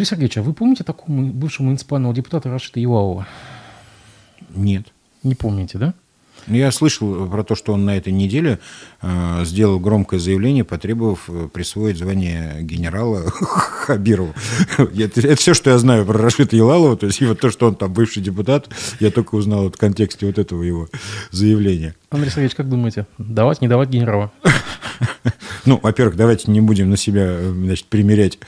Андрей Сергеевич, а вы помните такого бывшего муниципального депутата Рашида Иваова? Нет. Не помните, да? Ну, я слышал э, про то, что он на этой неделе э, сделал громкое заявление, потребовав э, присвоить звание генерала Хабирову. это, все, что я знаю про Рашида Елалова. То есть его, то, что он там бывший депутат, я только узнал в контексте вот этого его заявления. Андрей Сергеевич, как думаете, давать, не давать генерала? Ну, во-первых, давайте не будем на себя э, значит, примерять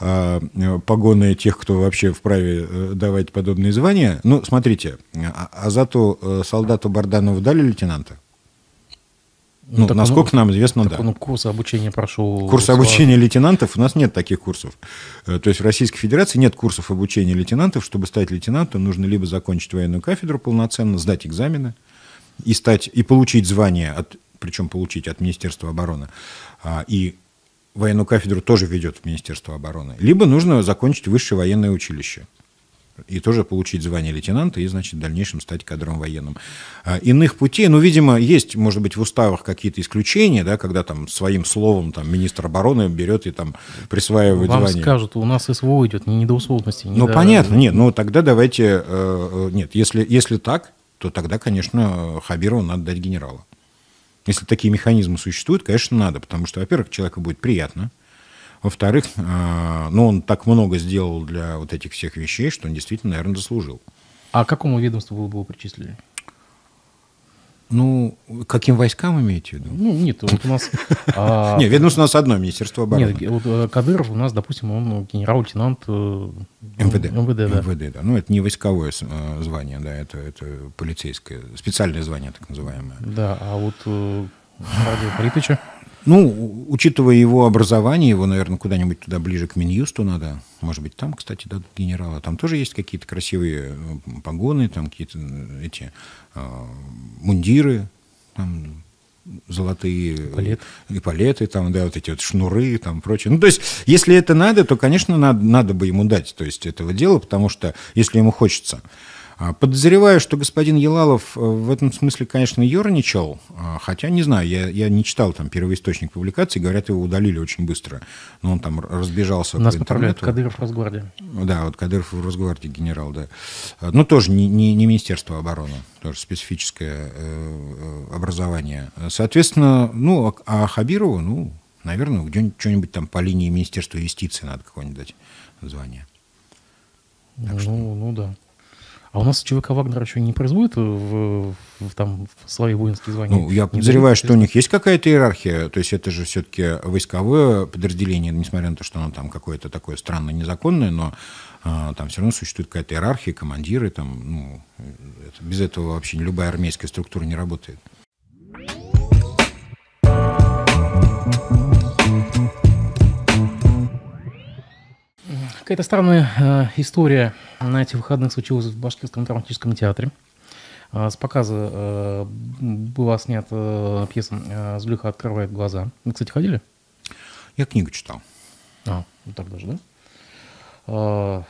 а, э, погоны тех, кто вообще вправе э, давать подобные звания. Ну, смотрите, а Азату солдату Барданову дали лейтенанта? Ну, ну насколько ну, нам известно, так, да. Ну, курс обучения прошел. Курс обучения лейтенантов у нас нет таких курсов. То есть в Российской Федерации нет курсов обучения лейтенантов. Чтобы стать лейтенантом, нужно либо закончить военную кафедру полноценно, сдать экзамены и стать и получить звание от причем получить от Министерства обороны, а, и военную кафедру тоже ведет в Министерство обороны. Либо нужно закончить высшее военное училище и тоже получить звание лейтенанта и, значит, в дальнейшем стать кадром военным. А, иных путей, ну, видимо, есть, может быть, в уставах какие-то исключения, да, когда там своим словом там министр обороны берет и там присваивает Вам звание. Вам скажут, у нас СВО идет, не недоусловности. Не ну, до... понятно, нет, ну, тогда давайте, э, э, нет, если, если так, то тогда, конечно, Хабирову надо дать генерала. Если такие механизмы существуют, конечно, надо, потому что, во-первых, человеку будет приятно, во-вторых, а, ну, он так много сделал для вот этих всех вещей, что он действительно, наверное, заслужил. А к какому ведомству вы его причислили? Ну, каким войскам имеете в виду? Ну, нет, вот у нас... А, не, ведомство у нас одно, Министерство обороны. Нет, вот э, Кадыров у нас, допустим, он генерал-лейтенант... Э, МВД. МВД, да. МВД, да. Ну, это не войсковое э, звание, да, это, это полицейское, специальное звание, так называемое. Да, а вот Радио Припеча... Ну, учитывая его образование, его, наверное, куда-нибудь туда ближе к Минюсту надо. Может быть, там, кстати, дадут генерала. Там тоже есть какие-то красивые э, погоны, там какие-то э, эти э, мундиры, там золотые э, и палеты, там, да, вот эти вот шнуры, там, прочее. Ну, то есть, если это надо, то, конечно, надо, надо бы ему дать, то есть, этого дела, потому что, если ему хочется. А, подозреваю, что господин Елалов э, в этом смысле, конечно, ерничал, а, хотя, не знаю, я, я не читал там первоисточник публикации, говорят, его удалили очень быстро, но он там разбежался Нас по интернету. Кадыров в Росгвардии. Да, вот Кадыров в Росгвардии генерал, да. А, но ну, тоже не, не, не Министерство обороны, тоже специфическое э, э, образование. Соответственно, ну, а Хабирову, ну, наверное, где-нибудь что-нибудь там по линии Министерства юстиции надо какое-нибудь дать звание. Так ну, что... ну да. А у нас ЧВК Вагнер еще не производит в, в, там, в свои воинские звания? Ну, я подозреваю, что у них есть какая-то иерархия. То есть это же все-таки войсковое подразделение, несмотря на то, что оно там какое-то такое странное, незаконное, но а, там все равно существует какая-то иерархия, командиры. Там, ну, это, без этого вообще любая армейская структура не работает. Какая-то странная э, история на этих выходных случилась в Башкирском драматическом театре. А, с показа э, была снята э, пьеса э, «Зулиха открывает глаза». Вы, кстати, ходили? Я книгу читал. А, вот ну так даже, да? А,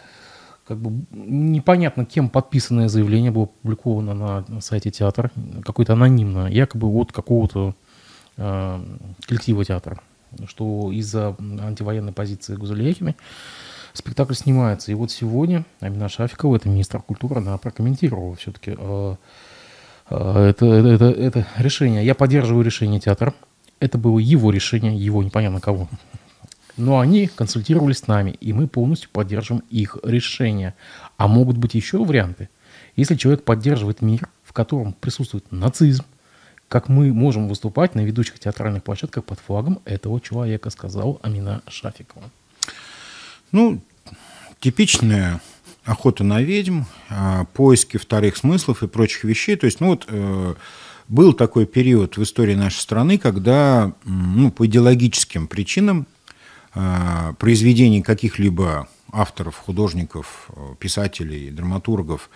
как бы непонятно, кем подписанное заявление было опубликовано на, сайте театра, какое-то анонимно, якобы от какого-то коллектива театра, что из-за антивоенной позиции Гузельяхина спектакль снимается. И вот сегодня Амина Шафикова, это министр культуры, она прокомментировала все-таки э, э, это, это, это решение. Я поддерживаю решение театра. Это было его решение, его непонятно кого. Но они консультировались с нами, и мы полностью поддержим их решение. А могут быть еще варианты. Если человек поддерживает мир, в котором присутствует нацизм, как мы можем выступать на ведущих театральных площадках под флагом этого человека, сказал Амина Шафикова. Ну, типичная охота на ведьм, а, поиски вторых смыслов и прочих вещей. То есть, ну вот э, был такой период в истории нашей страны, когда ну, по идеологическим причинам а, произведений каких-либо авторов, художников, э, писателей, драматургов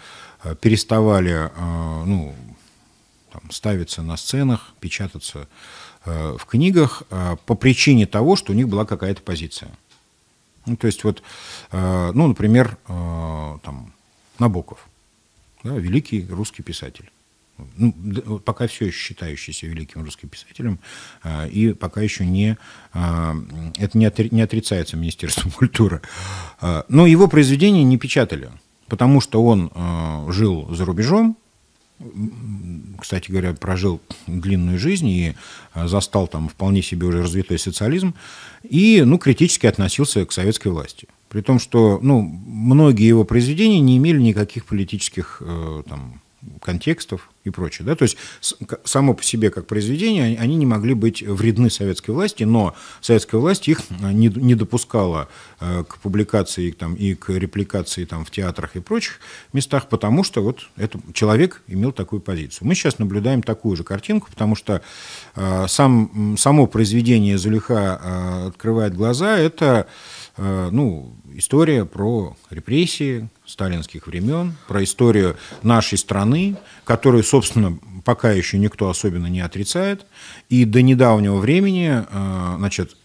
э, переставали ну, там, ставиться на сценах, печататься в книгах а, по причине того, что у них была какая-то позиция. Ну, то есть вот, э, ну, например, э, там, Набоков, да, великий русский писатель. Ну, пока все еще считающийся великим русским писателем, э, и пока еще не... это не, отри, не отрицается Министерством культуры. но его произведения не печатали, потому что он жил за рубежом, кстати говоря, прожил длинную жизнь и а, застал там вполне себе уже развитой социализм, и, ну, критически относился к советской власти. При том, что, ну, многие его произведения не имели никаких политических э, там, контекстов и прочее. Да? То есть само по себе как произведение они не могли быть вредны советской власти, но советская власть их а, не, не допускала э, к публикации там, и к репликации там, в театрах и прочих местах, потому что вот этот человек имел такую позицию. Мы сейчас наблюдаем такую же картинку, потому что э, сам, само произведение Зулиха э, «Открывает глаза» — это Э, ну, история про репрессии сталинских времен, про историю нашей страны, которую, собственно, пока еще никто особенно не отрицает. И до недавнего времени, э, значит,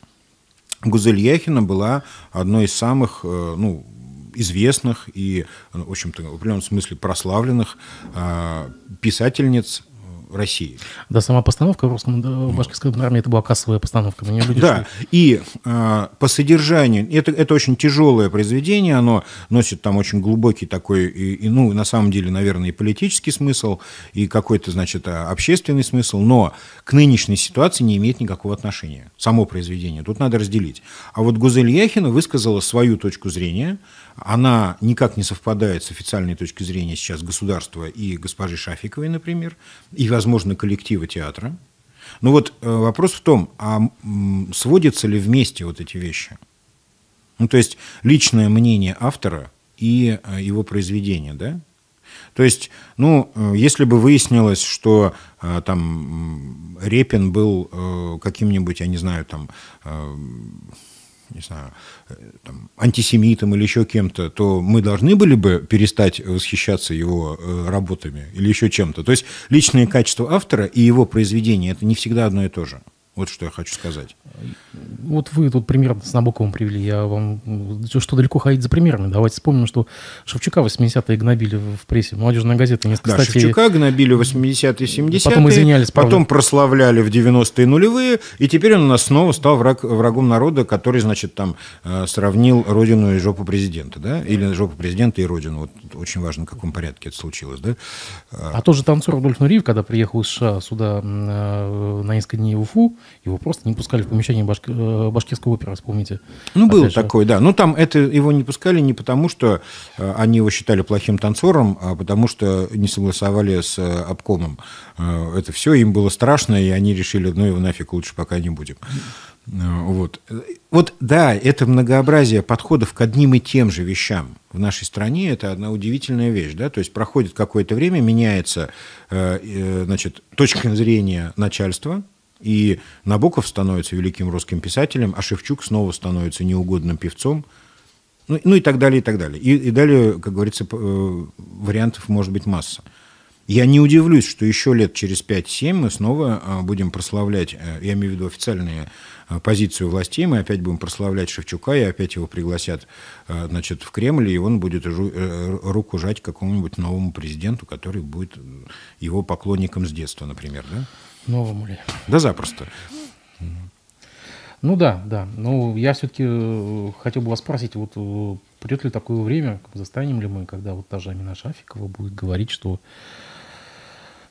Гузель Яхина была одной из самых, э, ну, известных и, в общем-то, в определенном смысле прославленных писательниц России. Да, сама постановка в русском в башкирской армии это была кассовая постановка. Мне да, и э, по содержанию это это очень тяжелое произведение, оно носит там очень глубокий такой и, и ну на самом деле, наверное, и политический смысл и какой-то значит а, общественный смысл, но к нынешней ситуации не имеет никакого отношения само произведение. Тут надо разделить. А вот Гузель Яхина высказала свою точку зрения она никак не совпадает с официальной точки зрения сейчас государства и госпожи Шафиковой, например, и, возможно возможно, коллектива театра. Ну вот э, вопрос в том, а сводятся ли вместе вот эти вещи? Ну, то есть личное мнение автора и э, его произведение, да? То есть, ну, э, если бы выяснилось, что там Репин был каким-нибудь, я не знаю, там не знаю, э, там, антисемитом или еще кем-то, то мы должны были бы перестать восхищаться его э, работами или еще чем-то. То есть личные качества автора и его произведения – это не всегда одно и то же. Вот что я хочу сказать. Вот вы тут пример с Набоковым привели. Я вам... Ну, что далеко ходить за примерами? Давайте вспомним, что Шевчука 80-е гнобили в прессе. Молодежная газета несколько да, статей... Шевчука гнобили 80-е, 70-е. Потом извинялись. Правда. Потом прославляли в 90-е нулевые. И теперь он у нас снова стал враг, врагом народа, который, значит, там э, сравнил родину и жопу президента. Да? Или жопу президента и родину. Вот очень важно, в каком порядке это случилось. Да? А тот же танцор Рудольф Нуриев, когда приехал из США сюда э, на несколько дней в Уфу, его просто не пускали в помещение башк... Э, башкирской оперы, вспомните. Ну, было же. такой, да. Ну, там это его не пускали не потому, что э, они его считали плохим танцором, а потому что не согласовали с э, обкомом. Это все им было страшно, и они решили, ну, его нафиг лучше пока не будем. Вот. вот да, это многообразие подходов к одним и тем же вещам в нашей стране это одна удивительная вещь. Да? То есть проходит какое-то время, меняется значит, точка зрения начальства, и Набоков становится великим русским писателем, а Шевчук снова становится неугодным певцом, ну, ну и так далее, и так далее. И, и далее, как говорится, э, вариантов может быть масса. Я не удивлюсь, что еще лет через 5-7 мы снова а, будем прославлять, э, я имею в виду официальную э, позицию властей, мы опять будем прославлять Шевчука, и опять его пригласят значит, в Кремль, и он будет руку жать какому-нибудь новому президенту, который будет его поклонником с детства, например. Да? Новому ли? Да запросто. Ну да, да. Но я все-таки э, хотел бы вас спросить, вот э, придет ли такое время, застанем ли мы, когда вот та же Амина Шафикова будет говорить, что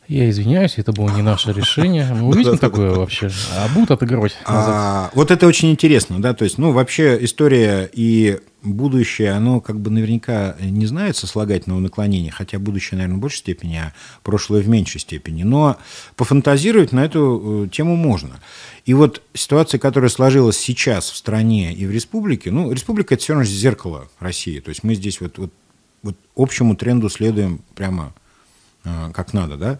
я извиняюсь, это было не наше решение. Мы ну, увидим такое вообще. А будут отыгрывать а, Вот это очень интересно, да. То есть, ну, вообще история и будущее, оно как бы наверняка не знает сослагательного наклонения, хотя будущее, наверное, в большей степени, а прошлое в меньшей степени. Но пофантазировать на эту э, тему можно. И вот ситуация, которая сложилась сейчас в стране и в республике, ну, республика – это все равно зеркало России. То есть мы здесь вот, вот, вот общему тренду следуем прямо э, как надо, да.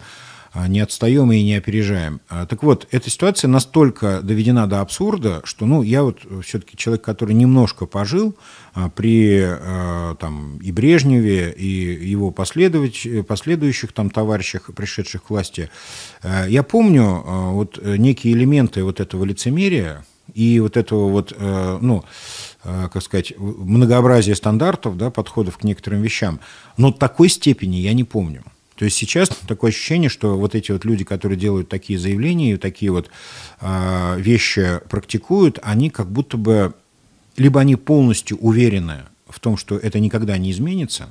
А, не отстаем и не опережаем. А, так вот, эта ситуация настолько доведена до абсурда, что, ну, я вот э, все-таки человек, который немножко пожил а, при там и Брежневе, и его последующих там товарищах, пришедших к власти, э, я помню вот э, некие элементы вот этого лицемерия и вот этого вот, ну, как сказать, многообразия стандартов, да, подходов к некоторым вещам, но такой степени я не помню. То есть сейчас такое ощущение, что вот эти вот люди, которые делают такие заявления и такие вот э, вещи практикуют, они как будто бы либо они полностью уверены в том, что это никогда не изменится,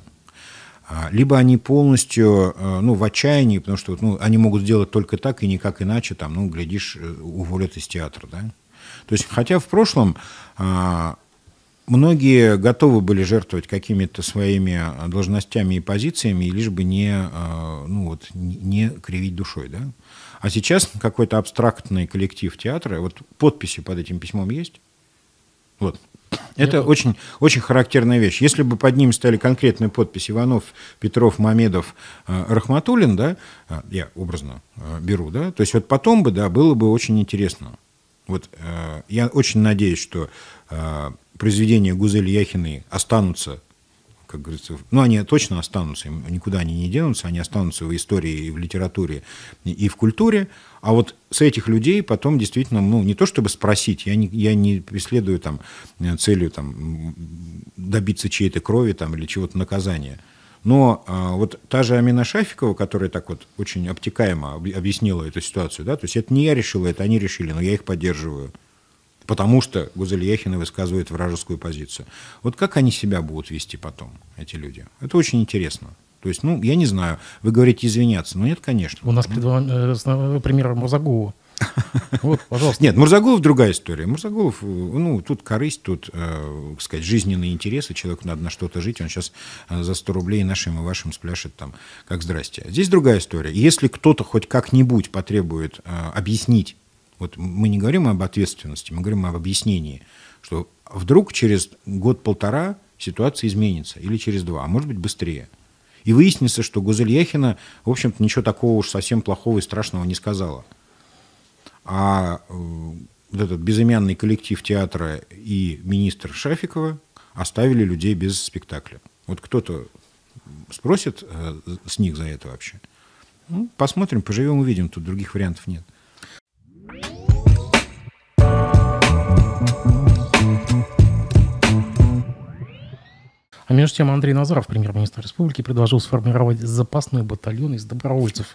а, либо они полностью а, ну, в отчаянии, потому что ну, они могут сделать только так и никак иначе, там, ну, глядишь, э, уволят из театра. Да? То есть, хотя в прошлом многие готовы были жертвовать какими-то своими а, должностями и позициями, лишь бы не, а, ну вот, не кривить душой. Да? А сейчас какой-то абстрактный коллектив театра, вот подписи под этим письмом есть. Вот. Это Нет. очень, очень характерная вещь. Если бы под ним стали конкретные подписи Иванов, Петров, Мамедов, а, Рахматулин, да, я образно беру, да, то есть вот потом бы, да, было бы очень интересно. Вот я очень надеюсь, что произведения Гузель Яхиной останутся, как говорится, ну они точно останутся, никуда они не денутся, они останутся в истории, и в литературе, и в культуре. А вот с этих людей потом действительно, ну, не то чтобы спросить, я не, я не преследую там э, целью там, добиться чьей-то крови там, или чего-то наказания. Но а, вот та же Амина Шафикова, которая так вот очень обтекаемо объяснила эту ситуацию, да, то есть это не я решила, это они решили, но я их поддерживаю потому что Гузельяхина высказывает вражескую позицию. Вот как они себя будут вести потом, эти люди? Это очень интересно. То есть, ну, я не знаю, вы говорите извиняться, но нет, конечно. У нас перед вами э, э, пример Мурзагова. Вот, пожалуйста. Нет, Мурзагулов другая история. Мурзагулов, э, ну, тут корысть, тут, э, сказать, жизненные интересы. Человеку надо на что-то жить. Он сейчас за 100 рублей нашим и вашим спляшет там, как здрасте. Здесь другая история. Если кто-то хоть как-нибудь потребует э, объяснить вот мы не говорим об ответственности, мы говорим об объяснении, что вдруг через год-полтора ситуация изменится, или через два, а может быть быстрее. И выяснится, что Гузель Яхина, в общем-то, ничего такого уж совсем плохого и страшного не сказала. А э, вот этот безымянный коллектив театра и министр Шафикова оставили людей без спектакля. Вот кто-то спросит э, с них за это вообще? Ну, посмотрим, поживем, увидим. Тут других вариантов нет. А между тем Андрей Назаров, премьер-министр республики, предложил сформировать запасной батальон из добровольцев.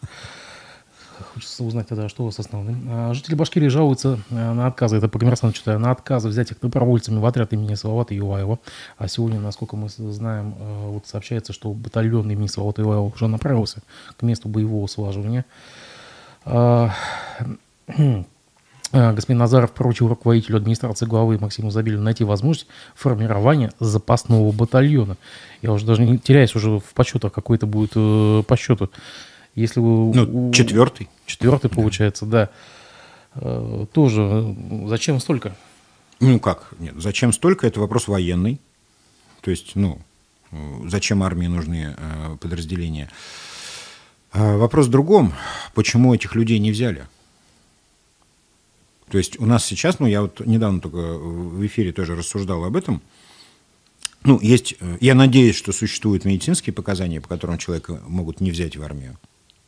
Хочется узнать тогда, что у вас основным. А, жители Башкирии жалуются э, на отказы, это по коммерсанту читаю, на отказы взять их добровольцами в отряд имени Салавата Юлаева. А сегодня, насколько мы знаем, э, вот сообщается, что батальон имени Салавата Юлаева уже направился к месту боевого слаживания. А, Э, господин Назаров поручил руководителю администрации главы Максиму Забилю найти возможность формирования запасного батальона. Я уже даже не теряюсь уже в подсчетах, какой это будет э, по счету. Если вы, ну, четвертый. Четвертый, получается, да. да. Э, тоже, э, зачем столько? Ну как, нет, зачем столько, это вопрос военный. То есть, ну, зачем армии нужны подразделения. Вопрос в другом, почему этих людей не взяли? То есть у нас сейчас, ну я вот недавно только в эфире тоже рассуждал об этом, ну, есть, э, я надеюсь, что существуют медицинские показания, по которым человека могут не взять в армию.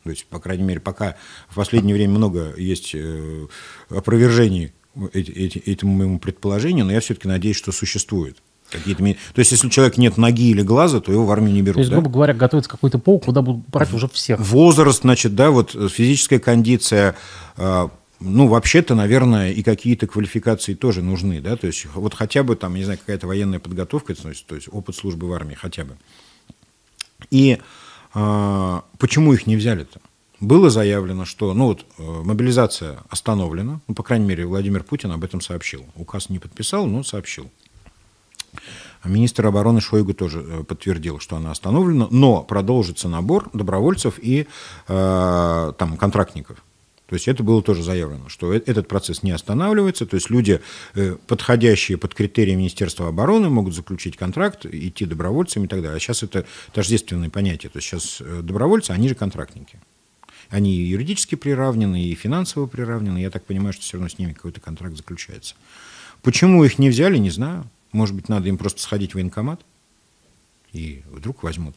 То есть, по крайней мере, пока в последнее время много есть э, опровержений этому моему предположению, но я все-таки надеюсь, что существует. Какие-то... То есть, если у человека нет ноги или глаза, то его в армию не берут. То есть, да? грубо говоря, готовится какой-то пол, куда будут брать уже всех. Возраст, значит, да, вот э, физическая кондиция, а, ну, вообще-то, наверное, и какие-то квалификации тоже нужны, да, то есть вот хотя бы там, не знаю, какая-то военная подготовка, то есть, то есть опыт службы в армии хотя бы. И э, почему их не взяли-то? Было заявлено, что, ну вот, э, мобилизация остановлена, ну, по крайней мере, Владимир Путин об этом сообщил. Указ не подписал, но сообщил. А министр обороны Шойгу тоже э, подтвердил, что она остановлена, но продолжится набор добровольцев и э, там контрактников. То есть это было тоже заявлено, что э, этот процесс не останавливается, то есть люди, э, подходящие под критерии Министерства обороны, могут заключить контракт, идти добровольцами и так далее. А сейчас это тождественное понятие, то есть сейчас э, добровольцы, они же контрактники. Они и юридически приравнены, и финансово приравнены. Я так понимаю, что все равно с ними какой-то контракт заключается. Почему их не взяли, не знаю. Может быть, надо им просто сходить в военкомат, и вдруг возьмут.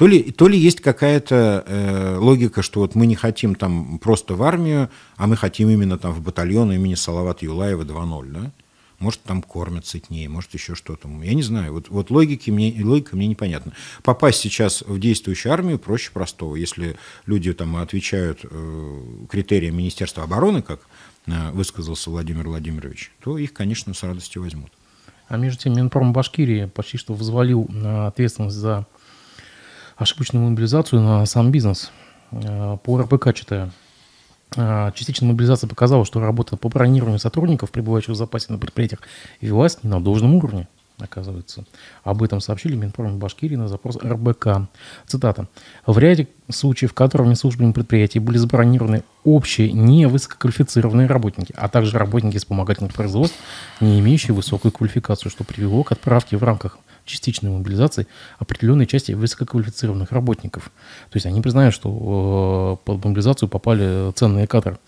То ли, то ли есть какая-то э, логика, что вот мы не хотим там просто в армию, а мы хотим именно там в батальон имени Салават Юлаева 2.0, да? Может, там кормят сытнее, может, еще что-то. Я не знаю. Вот, вот логики мне, логика мне непонятна. Попасть сейчас в действующую армию проще простого. Если люди там отвечают э, критериям Министерства обороны, как э, высказался Владимир Владимирович, то их, конечно, с радостью возьмут. А между тем, Минпром Башкирии почти что взвалил э, ответственность за ошибочную мобилизацию на сам бизнес. Э, по РПК читаю. Э, Частичная мобилизация показала, что работа по бронированию сотрудников, пребывающих в запасе на предприятиях, велась не на должном уровне оказывается. Об этом сообщили Минпром Башкирии на запрос РБК. Цитата. «В ряде случаев, которыми службами предприятий были забронированы общие невысококвалифицированные работники, а также работники вспомогательных производств, не имеющие высокую квалификацию, что привело к отправке в рамках частичной мобилизации определенной части высококвалифицированных работников. То есть они признают, что э, под мобилизацию попали ценные кадры.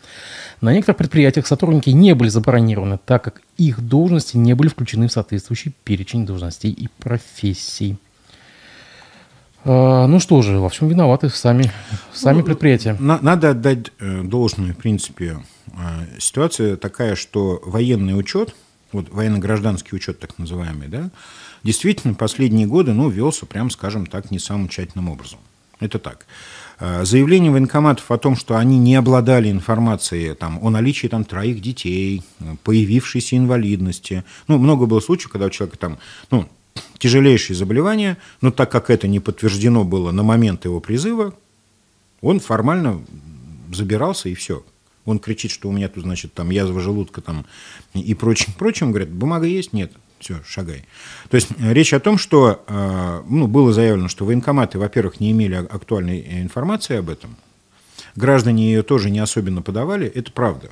На некоторых предприятиях сотрудники не были забронированы, так как их должности не были включены в соответствующий перечень должностей и профессий. Э, ну что же, во всем виноваты сами, сами ну, предприятия. На, надо отдать э, должное, в принципе. Ситуация такая, что военный учет – вот военно-гражданский учет так называемый, да, действительно последние годы, ну, велся, прям, скажем так, не самым тщательным образом. Это так. А, Заявление военкоматов о том, что они не обладали информацией там, о наличии там, троих детей, появившейся инвалидности. Ну, много было случаев, когда у человека там, ну, тяжелейшие заболевания, но так как это не подтверждено было на момент его призыва, он формально забирался и все. Он кричит, что у меня тут, значит, там язва желудка там и прочим, прочим. Говорят, бумага есть? Нет. Все, шагай. То есть э, речь о том, что э, ну, было заявлено, что военкоматы, во-первых, не имели актуальной э, информации об этом. Граждане ее тоже не особенно подавали. Это правда.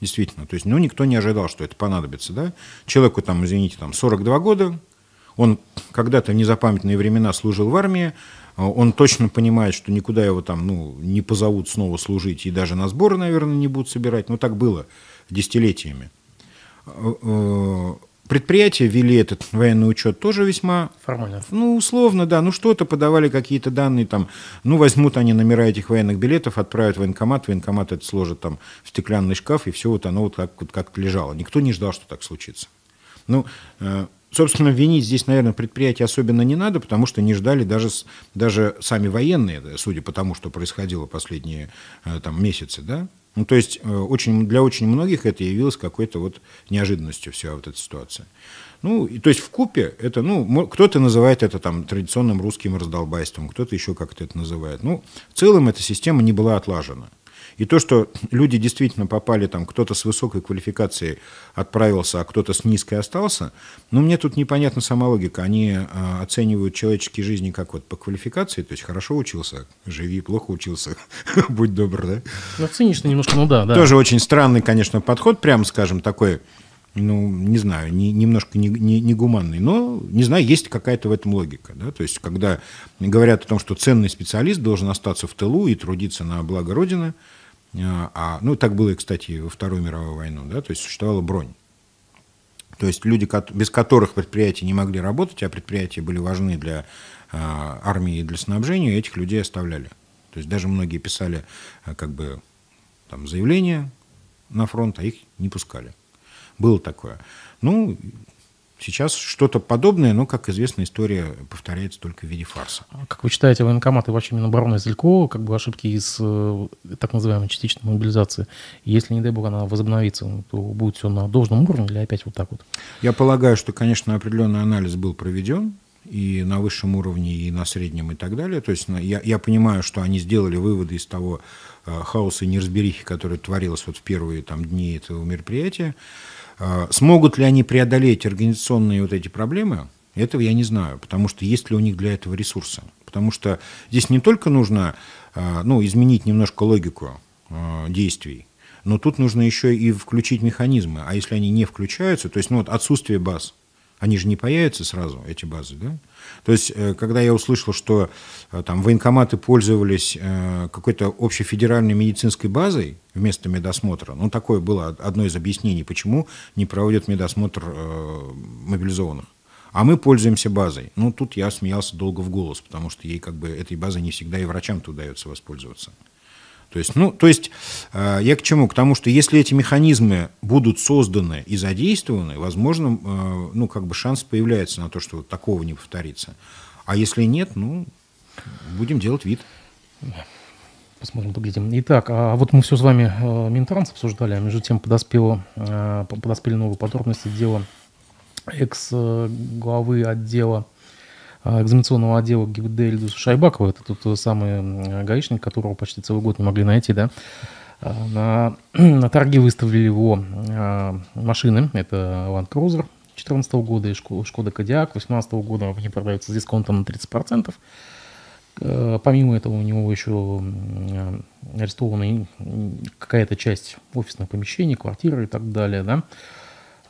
Действительно. То есть, ну, никто не ожидал, что это понадобится. Да? Человеку, там, извините, там, 42 года, он когда-то в незапамятные времена служил в армии, а, он точно понимает, что никуда его там ну, не позовут снова служить, и даже на сборы, наверное, не будут собирать. Но ну, так было десятилетиями. А, э, предприятия вели этот военный учет тоже весьма... Формально. Ну, условно, да. Ну, что-то подавали, какие-то данные там. Ну, возьмут они номера этих военных билетов, отправят в военкомат, военкомат это сложит там в стеклянный шкаф, и все вот оно вот как-то как лежало. Никто не ждал, что так случится. Ну, э, собственно, винить здесь, наверное, предприятия особенно не надо, потому что не ждали даже, даже сами военные, судя по тому, что происходило последние э, там, месяцы, да? Ну, то есть э, очень, для очень многих это явилось какой-то вот неожиданностью вся вот эта ситуация. Ну, и, то есть в купе это, ну, кто-то называет это там традиционным русским раздолбайством, кто-то еще как-то это называет. Ну, в целом эта система не была отлажена. И то, что люди действительно попали там, кто-то с высокой квалификацией отправился, а кто-то с низкой остался, ну, мне тут непонятна сама логика. Они а, оценивают человеческие жизни как вот по квалификации, то есть хорошо учился, живи, плохо учился, будь добр, да? Ну, цинично немножко, ну да, да. Тоже очень странный, конечно, подход, прямо скажем, такой ну, не знаю, не, немножко негуманный, не, не гуманный, но, не знаю, есть какая-то в этом логика. Да? То есть, когда говорят о том, что ценный специалист должен остаться в тылу и трудиться на благо Родины, а, а, ну, так было, кстати, во Вторую мировую войну, да, то есть существовала бронь. То есть люди, без которых предприятия не могли работать, а предприятия были важны для а, армии и для снабжения, этих людей оставляли. То есть даже многие писали а, как бы там заявления на фронт, а их не пускали. Было такое. Ну, Сейчас что-то подобное, но, как известно, история повторяется только в виде фарса. А как вы считаете, военкоматы вообще Минобороны извлекло как бы ошибки из э, так называемой частичной мобилизации? Если, не дай бог, она возобновится, то будет все на должном уровне или опять вот так вот? Я полагаю, что, конечно, определенный анализ был проведен, и на высшем уровне, и на среднем, и так далее. То есть я, я понимаю, что они сделали выводы из того э, хаоса и неразберихи, который творилось вот в первые там, дни этого мероприятия. А, смогут ли они преодолеть организационные вот эти проблемы, этого я не знаю, потому что есть ли у них для этого ресурсы. Потому что здесь не только нужно а, ну, изменить немножко логику а, действий, но тут нужно еще и включить механизмы. А если они не включаются, то есть ну, вот отсутствие баз – они же не появятся сразу, эти базы, да? То есть, э, когда я услышал, что э, там военкоматы пользовались э, какой-то общефедеральной медицинской базой вместо медосмотра, ну, такое было одно из объяснений, почему не проводят медосмотр мобилизованных. А мы пользуемся базой. Ну, тут я смеялся долго в голос, потому что ей как бы этой базой не всегда и врачам-то удается воспользоваться. То есть, ну, то есть э, я к чему? К тому, что если эти механизмы будут созданы и задействованы, возможно, э, ну, как бы шанс появляется на то, что вот такого не повторится. А если нет, ну, будем делать вид. Посмотрим, поглядим. Итак, а вот мы все с вами э, Минтранс обсуждали, а между тем подоспело, э, подоспели новые подробности дела экс-главы отдела а, экзаменационного отдела ГИБДД Ильдуса Шайбакова, это тот э, самый гаишник, которого почти целый год не могли найти, да, а, на, на торги выставили его а, машины, это Land Cruiser 2014 года и Шкода Кодиак 2018 года, они продаются с дисконтом на 30%. Э, помимо этого у него еще э, арестована какая-то часть офисных помещений, квартиры и так далее. Да?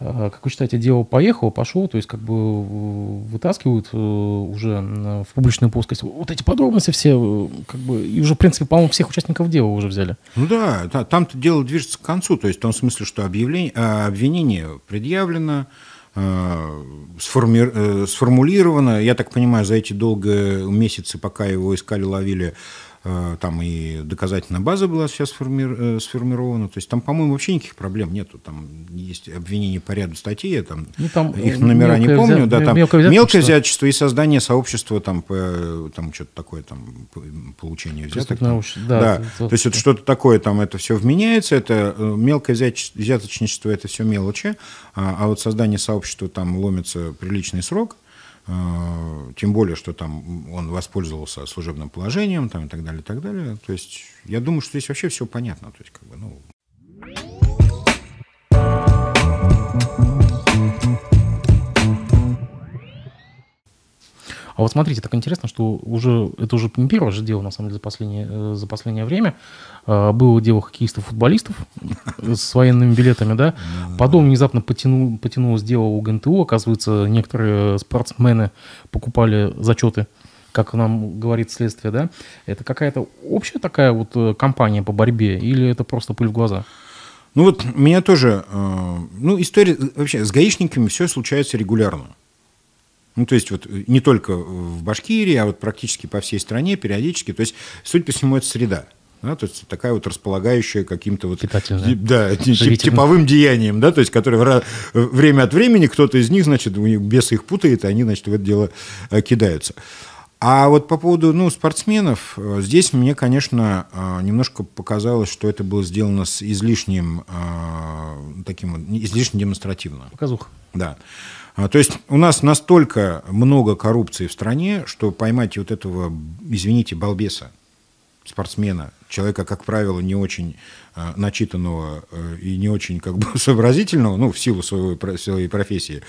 Э, как вы считаете, дело поехало, пошло, то есть как бы э, вытаскивают э, уже в публичную плоскость вот эти подробности все, как бы, и уже, в принципе, по-моему, всех участников дела уже взяли. Ну да, да там-то дело движется к концу, то есть в том смысле, что объявление, а, обвинение предъявлено, а, сформи... сформулировано, я так понимаю, за эти долгие месяцы, пока его искали, ловили, Э, там и доказательная база была сейчас сформи... Э, сформирована, то есть там, по-моему, вообще никаких проблем нету, там есть обвинения по ряду статей, я там, ну, там э, их номера не помню, взят... да, там мелкое взяточество. мелкое взяточество и создание сообщества, там, по, там что-то такое, там, получение взяток. Там. Да, да. Это, то есть это что-то такое, там, это все вменяется, это мелкое взяточничество, это все мелочи, а, а вот создание сообщества, там, ломится приличный срок, Э, тем более, что там он воспользовался служебным положением там, и так далее, и так далее. То есть я думаю, что здесь вообще все понятно. То есть, как бы, ну, А вот смотрите, так интересно, что уже это уже не первое же дело, на самом деле, за последнее, э, за последнее время. А, было дело хоккеистов-футболистов с военными билетами, да. Потом внезапно потяну, потянулось дело у ГНТУ. Оказывается, некоторые спортсмены покупали зачеты как нам говорит следствие, да, это какая-то общая такая вот э, компания по борьбе или это просто пыль в глаза? Ну вот меня тоже, э, ну история вообще с гаишниками все случается регулярно. Ну, то есть вот э, не только э, в Башкирии, а вот практически по всей стране периодически. То есть, судя по всему, это среда. Да, то есть такая вот располагающая каким-то вот да, типовым деянием, да, то есть которое э, время от времени кто-то из них, значит, без их путает, и они, значит, в это дело кидаются. А вот по поводу ну, спортсменов, здесь мне, конечно, немножко показалось, что это было сделано с излишним, таким, излишне демонстративно. Показуха. Да. А, то есть у нас настолько много коррупции в стране, что поймать вот этого, извините, балбеса, спортсмена, человека, как правило, не очень а, начитанного э, и не очень как бы сообразительного, ну, в силу своего, своей профессии,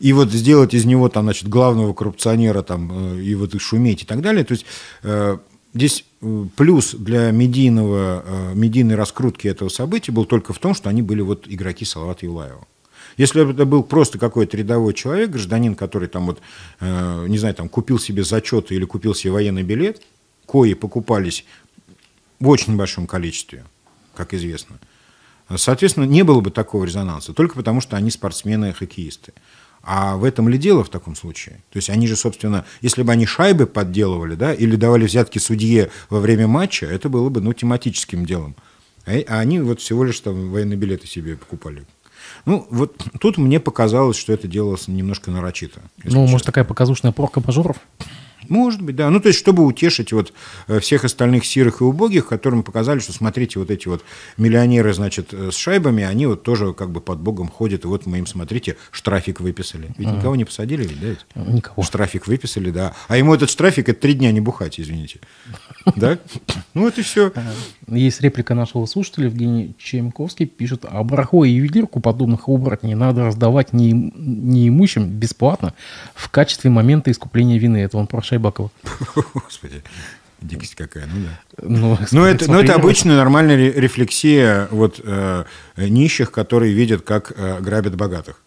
и вот сделать из него там, значит, главного коррупционера там, э, и вот шуметь и так далее, то есть э, здесь плюс для медийного, медийной раскрутки этого события был только в том, что они были вот игроки Салавата Юлаева. Если бы это был просто какой-то рядовой человек, гражданин, который там вот, э, не знаю, там купил себе зачеты или купил себе военный билет, кои покупались в очень большом количестве, как известно, соответственно, не было бы такого резонанса, только потому что они спортсмены-хоккеисты. А в этом ли дело в таком случае? То есть они же, собственно, если бы они шайбы подделывали, да, или давали взятки судье во время матча, это было бы, ну, тематическим делом. А, а они вот всего лишь там военные билеты себе покупали. Ну, вот тут мне показалось, что это делалось немножко нарочито. Ну, может, такая показушная порка мажоров? Может быть, да. Ну, то есть, чтобы утешить вот э, всех остальных сирых и убогих, которым показали, что, смотрите, вот эти вот миллионеры, значит, э, с шайбами, они вот тоже как бы под богом ходят, и вот мы им, смотрите, штрафик выписали. Ведь никого не посадили, ведь, да? Ведь? Э, никого. Штрафик выписали, да. А ему этот штрафик — это три дня не бухать, извините. Да? Ну, это все. Есть реплика нашего слушателя, Евгений Чемковский пишет, а барахло и ювелирку подобных не надо раздавать неимущим бесплатно в качестве момента искупления вины. Это он про шайбу Рыбакова. Господи, дикость какая, ну да. Ну, но ну, это, но ну, это обычная нормальная рефлексия вот, э, нищих, которые видят, как э, грабят богатых.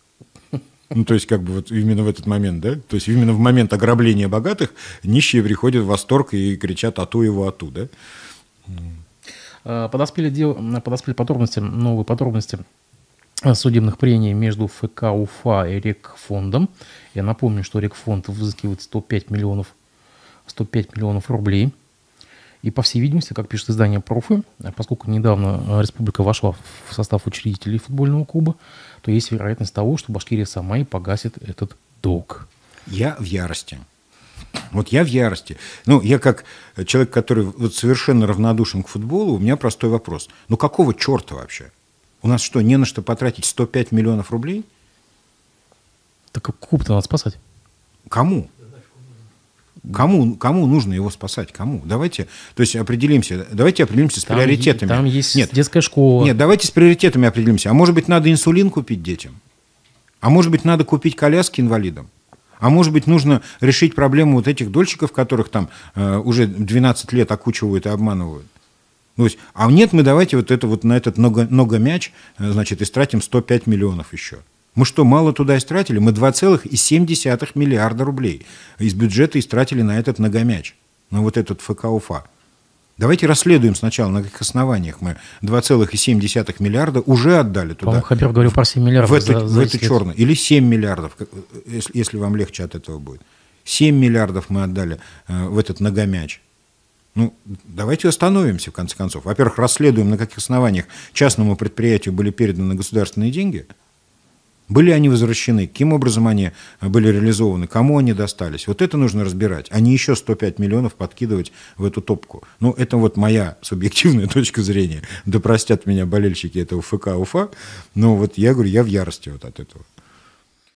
Ну, то есть, как бы вот именно в этот момент, да? То есть, именно в момент ограбления богатых нищие приходят в восторг и кричат «Ату его, ату», да? Э, подоспели, дел... Э, подоспели подробности, новые подробности э, судебных прений между ФК Уфа и Рекфондом. Я напомню, что Рекфонд взыскивает 105 миллионов 105 миллионов рублей. И, по всей видимости, как пишет издание «Профы», поскольку недавно республика вошла в состав учредителей футбольного клуба, то есть вероятность того, что Башкирия сама и погасит этот долг. Я в ярости. Вот я в ярости. Ну, я как человек, который вот совершенно равнодушен к футболу, у меня простой вопрос. Ну, какого черта вообще? У нас что, не на что потратить 105 миллионов рублей? Так клуб-то надо спасать. Кому? Кому, кому нужно его спасать? Кому? Давайте, то есть определимся, давайте определимся с там приоритетами. Там есть нет, детская школа. Нет, давайте с приоритетами определимся. А может быть, надо инсулин купить детям? А может быть, надо купить коляски инвалидам? А может быть, нужно решить проблему вот этих дольщиков, которых там э, уже 12 лет окучивают и обманывают? Ну, есть, а нет, мы давайте вот это вот на этот много, много мяч, э, значит, истратим 105 миллионов еще. Мы что, мало туда истратили? Мы 2,7 миллиарда рублей из бюджета истратили на этот многомяч, на вот этот ФКУФА. Давайте расследуем сначала, на каких основаниях мы 2,7 миллиарда уже отдали туда. По-моему, Хабер говорил про 7 миллиардов. В это, за, за в это черное. Или 7 миллиардов, если, если вам легче от этого будет. 7 миллиардов мы отдали э, в этот многомяч. Ну, давайте остановимся, в конце концов. Во-первых, расследуем, на каких основаниях частному предприятию были переданы государственные деньги – были они возвращены? Каким образом они э, были реализованы? Кому они достались? Вот это нужно разбирать, а не еще 105 миллионов подкидывать в эту топку. Ну, это вот моя субъективная точка зрения. Да простят меня болельщики этого ФК Уфа, но вот я говорю, я в ярости вот от этого.